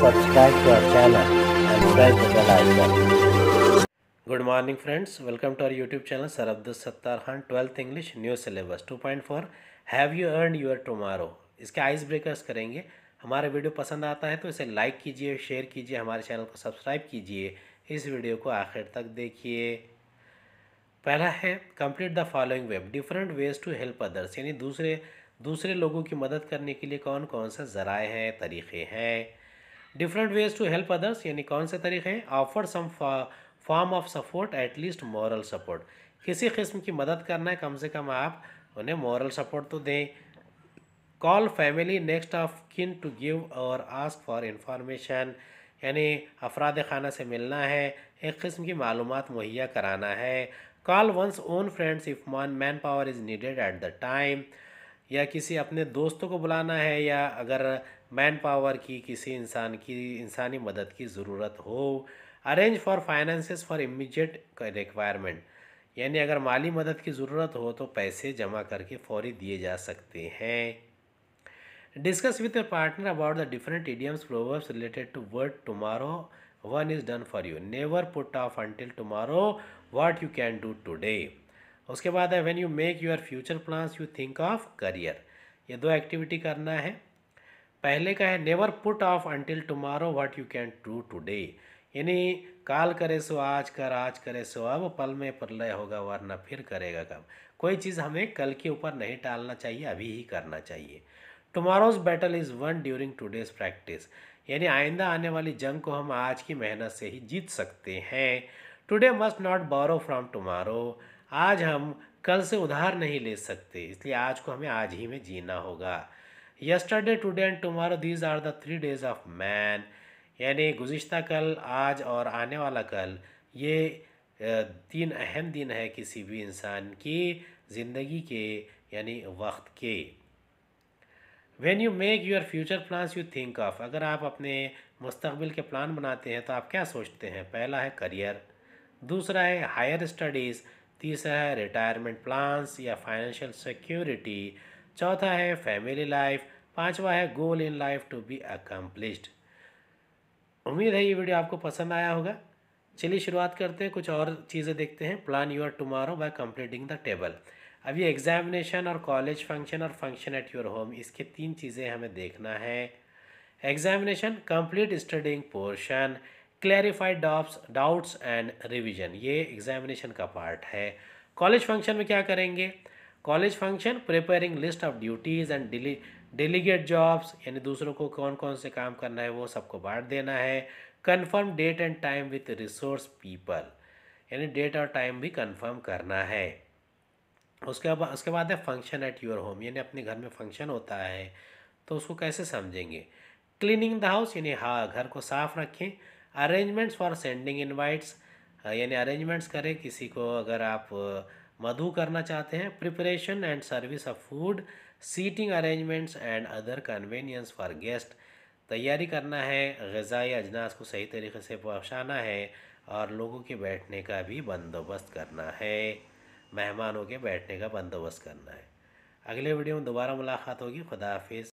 subscribe to our channel and press the bell icon. Good morning friends, welcome to our YouTube channel Sarabdus Sattar Khan 12th English New Syllabus 2.4 Have you earned your tomorrow? इसके ice breakers करेंगे हमारा video पसंद आता है तो इसे like कीजिए share कीजिए हमारे चैनल को सब्सक्राइब कीजिए इस वीडियो को आखिर तक देखिए पहला है complete the following web different ways to help others यानी दूसरे दूसरे लोगों की मदद करने के लिए कौन कौन सा ज़राए हैं तरीक़े हैं different ways to help others यानी कौन से तरीके हैं offer some form of support at least moral support किसी किस्म की मदद करना है कम से कम आप उन्हें मॉरल सपोर्ट तो दें call family next of kin to give और आस्क फॉर इंफॉर्मेशन यानी अफराद खाना से मिलना है एक किस्म की मालूम मुहैया कराना है call one's own friends if man manpower is needed at the time या किसी अपने दोस्तों को बुलाना है या अगर मैन पावर की किसी इंसान की इंसानी मदद की ज़रूरत हो arrange for finances for immediate requirement यानी अगर माली मदद की ज़रूरत हो तो पैसे जमा करके फौरी दिए जा सकते हैं discuss with a partner about the different idioms proverbs related to word tomorrow one is done for you never put off until tomorrow what you can do today उसके बाद है when you make your future plans you think of career ये दो activity करना है पहले का है never put off until tomorrow what you can do today यानी काल करे सो आज कर आज करे सो अब पल में प्रलय होगा वरना फिर करेगा कब कोई चीज़ हमें कल के ऊपर नहीं टालना चाहिए अभी ही करना चाहिए tomorrow's battle is won during today's practice यानी आइंदा आने वाली जंग को हम आज की मेहनत से ही जीत सकते हैं today must not borrow from tomorrow आज हम कल से उधार नहीं ले सकते इसलिए आज को हमें आज ही में जीना होगा yesterday today and tomorrow these are the three days of man यानी गुज्त कल आज और आने वाला कल ये तीन अहम दिन है किसी भी इंसान की ज़िंदगी के यानी वक्त के when you make your future plans you think of अगर आप अपने मुस्तबिल के प्लान बनाते हैं तो आप क्या सोचते हैं पहला है करियर दूसरा है हायर स्टडीज़ तीसरा है रिटायरमेंट प्लान्स या फाइनेंशियल सिक्योरिटी चौथा है फैमिली लाइफ पांचवा है goal in life to be accomplished उम्मीद है ये वीडियो आपको पसंद आया होगा चलिए शुरुआत करते हैं कुछ और चीज़ें देखते हैं plan your tomorrow by completing the table अब ये एग्जामिनेशन और कॉलेज फंक्शन और फंक्शन एट योर होम इसके तीन चीज़ें हमें देखना है examination complete studying portion clarified doubts doubts and revision ये एग्जामिनेशन का पार्ट है कॉलेज फंक्शन में क्या करेंगे college function preparing list of duties and delegate jobs यानी दूसरों को कौन कौन से काम करना है वो सबको बांट देना है confirm date and time with resource people यानी डेट और टाइम भी कन्फर्म करना है उसके बाद उसके बाद है फंक्शन एट योर होम यानी अपने घर में फंक्शन होता है तो उसको कैसे समझेंगे क्लीनिंग द हाउस यानी हाँ घर को साफ रखें अरेंजमेंट्स फॉर सेंडिंग इनवाइट्स यानी अरेंजमेंट्स करें किसी को अगर आप मधु करना चाहते हैं preparation and service of food seating arrangements and other convenience for guest तैयारी करना है गज़ाई अजनास को सही तरीके से पहुँचाना है और लोगों के बैठने का भी बंदोबस्त करना है मेहमानों के बैठने का बंदोबस्त करना है अगले वीडियो में दोबारा मुलाकात होगी खुदा हाफिज़